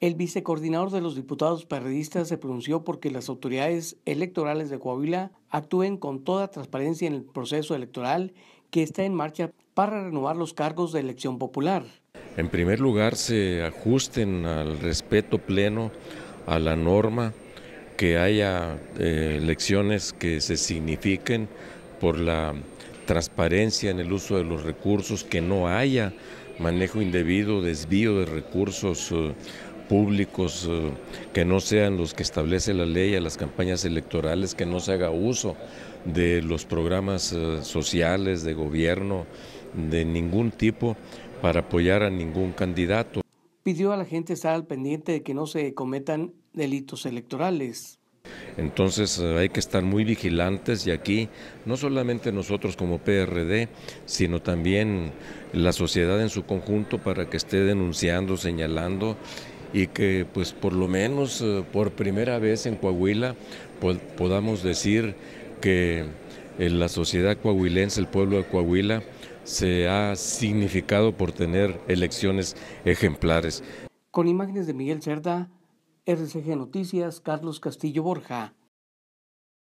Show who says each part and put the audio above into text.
Speaker 1: El vicecoordinador de los diputados periodistas se pronunció porque las autoridades electorales de Coahuila actúen con toda transparencia en el proceso electoral que está en marcha para renovar los cargos de elección popular.
Speaker 2: En primer lugar, se ajusten al respeto pleno a la norma, que haya eh, elecciones que se signifiquen por la transparencia en el uso de los recursos, que no haya manejo indebido, desvío de recursos. Eh, públicos eh, que no sean los que establece la ley a las campañas electorales, que no se haga uso de los programas eh, sociales, de gobierno, de ningún tipo, para apoyar a ningún candidato.
Speaker 1: Pidió a la gente estar al pendiente de que no se cometan delitos electorales.
Speaker 2: Entonces eh, hay que estar muy vigilantes y aquí no solamente nosotros como PRD, sino también la sociedad en su conjunto para que esté denunciando, señalando y que pues por lo menos eh, por primera vez en Coahuila podamos decir que eh, la sociedad coahuilense, el pueblo de Coahuila, se ha significado por tener elecciones ejemplares.
Speaker 1: Con imágenes de Miguel Cerda, RCG Noticias, Carlos Castillo Borja.